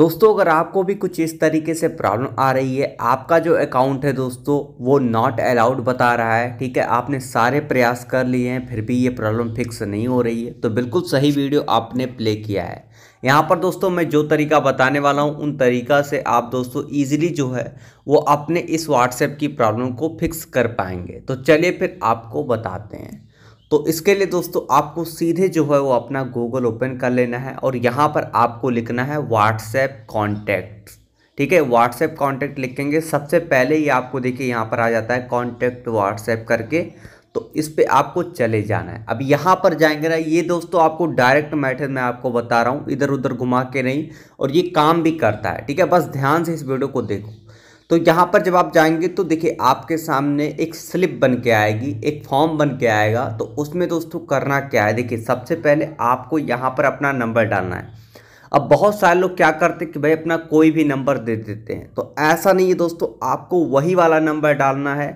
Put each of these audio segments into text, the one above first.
दोस्तों अगर आपको भी कुछ इस तरीके से प्रॉब्लम आ रही है आपका जो अकाउंट है दोस्तों वो नॉट अलाउड बता रहा है ठीक है आपने सारे प्रयास कर लिए हैं फिर भी ये प्रॉब्लम फिक्स नहीं हो रही है तो बिल्कुल सही वीडियो आपने प्ले किया है यहाँ पर दोस्तों मैं जो तरीका बताने वाला हूँ उन तरीका से आप दोस्तों ईजिली जो है वो अपने इस व्हाट्सएप की प्रॉब्लम को फिक्स कर पाएंगे तो चलिए फिर आपको बताते हैं तो इसके लिए दोस्तों आपको सीधे जो है वो अपना गूगल ओपन कर लेना है और यहाँ पर आपको लिखना है व्हाट्सएप कॉन्टैक्ट ठीक है व्हाट्सएप कॉन्टैक्ट लिखेंगे सबसे पहले ये आपको देखिए यहाँ पर आ जाता है कॉन्टैक्ट व्हाट्सएप करके तो इस पर आपको चले जाना है अब यहाँ पर जाएंगे ना ये दोस्तों आपको डायरेक्ट मैथड मैं आपको बता रहा हूँ इधर उधर घुमा के नहीं और ये काम भी करता है ठीक है बस ध्यान से इस वीडियो को देखो तो यहाँ पर जब आप जाएंगे तो देखिए आपके सामने एक स्लिप बन के आएगी एक फॉर्म बन के आएगा तो उसमें दोस्तों करना क्या है देखिए सबसे पहले आपको यहाँ पर अपना नंबर डालना है अब बहुत सारे लोग क्या करते हैं कि भाई अपना कोई भी नंबर दे देते हैं तो ऐसा नहीं है दोस्तों आपको वही वाला नंबर डालना है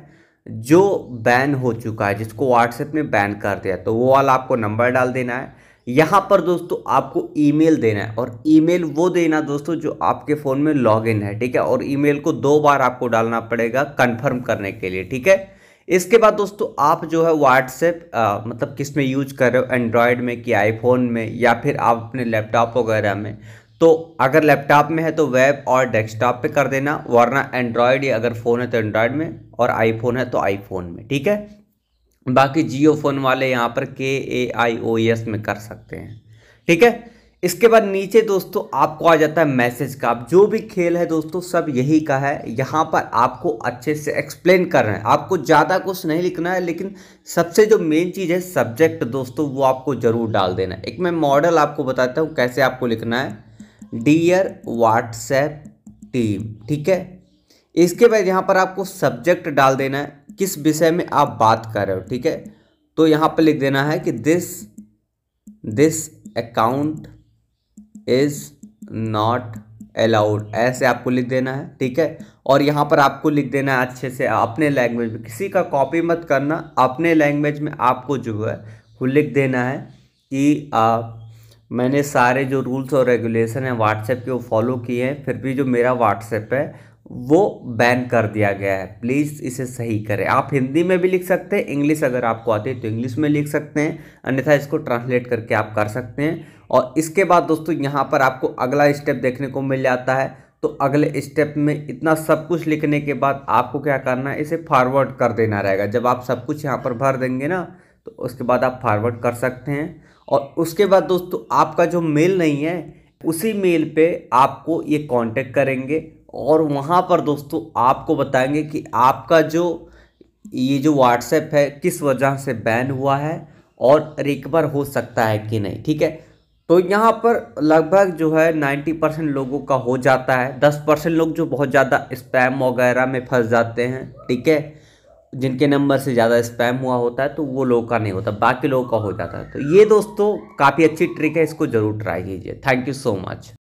जो बैन हो चुका है जिसको व्हाट्सएप ने बैन कर दिया तो वो वाला आपको नंबर डाल देना है यहाँ पर दोस्तों आपको ईमेल देना है और ईमेल वो देना दोस्तों जो आपके फ़ोन में लॉगिन है ठीक है और ईमेल को दो बार आपको डालना पड़ेगा कंफर्म करने के लिए ठीक है इसके बाद दोस्तों आप जो है व्हाट्सएप मतलब किस में यूज कर रहे हो एंड्रॉयड में कि आईफोन में या फिर आप अपने लैपटॉप वगैरह में तो अगर लैपटॉप में है तो वेब और डेस्कटॉप पे कर देना वरना एंड्रॉयड या अगर फ़ोन है तो एंड्रॉयड में और आईफोन है तो आईफोन में ठीक है बाकी जियो फ़ोन वाले यहाँ पर के ए आई ओ एस में कर सकते हैं ठीक है इसके बाद नीचे दोस्तों आपको आ जाता है मैसेज का आप जो भी खेल है दोस्तों सब यही का है यहाँ पर आपको अच्छे से एक्सप्लेन कर रहे हैं आपको ज़्यादा कुछ नहीं लिखना है लेकिन सबसे जो मेन चीज़ है सब्जेक्ट दोस्तों वो आपको ज़रूर डाल देना है एक मैं मॉडल आपको बताता हूँ कैसे आपको लिखना है डियर व्हाट्सएप टीम ठीक है इसके बाद यहाँ पर आपको सब्जेक्ट डाल देना है किस विषय में आप बात कर रहे हो ठीक है तो यहाँ पर लिख देना है कि this this account is not allowed ऐसे आपको लिख देना है ठीक है और यहाँ पर आपको लिख देना है अच्छे से अपने लैंग्वेज में किसी का कॉपी मत करना अपने लैंग्वेज में आपको जो है वो लिख देना है कि आप मैंने सारे जो रूल्स और रेगुलेशन हैं व्हाट्सएप के वो फॉलो किए हैं फिर भी जो मेरा व्हाट्सएप है वो बैन कर दिया गया है प्लीज़ इसे सही करें आप हिंदी में भी लिख सकते हैं इंग्लिश अगर आपको आती है तो इंग्लिश में लिख सकते हैं अन्यथा इसको ट्रांसलेट करके आप कर सकते हैं और इसके बाद दोस्तों यहाँ पर आपको अगला स्टेप देखने को मिल जाता है तो अगले स्टेप में इतना सब कुछ लिखने के बाद आपको क्या करना है इसे फॉरवर्ड कर देना रहेगा जब आप सब कुछ यहाँ पर भर देंगे ना तो उसके बाद आप फॉरवर्ड कर सकते हैं और उसके बाद दोस्तों आपका जो मेल नहीं है उसी मेल पे आपको ये कांटेक्ट करेंगे और वहाँ पर दोस्तों आपको बताएंगे कि आपका जो ये जो व्हाट्सएप है किस वजह से बैन हुआ है और रिकवर हो सकता है कि नहीं ठीक है तो यहाँ पर लगभग जो है 90 परसेंट लोगों का हो जाता है 10 परसेंट लोग जो बहुत ज़्यादा स्पैम वगैरह में फंस जाते हैं ठीक है जिनके नंबर से ज़्यादा स्पैम हुआ होता है तो वो लोग का नहीं होता बाकी लोगों का हो जाता है तो ये दोस्तों काफ़ी अच्छी ट्रिक है इसको ज़रूर ट्राई कीजिए थैंक यू सो मच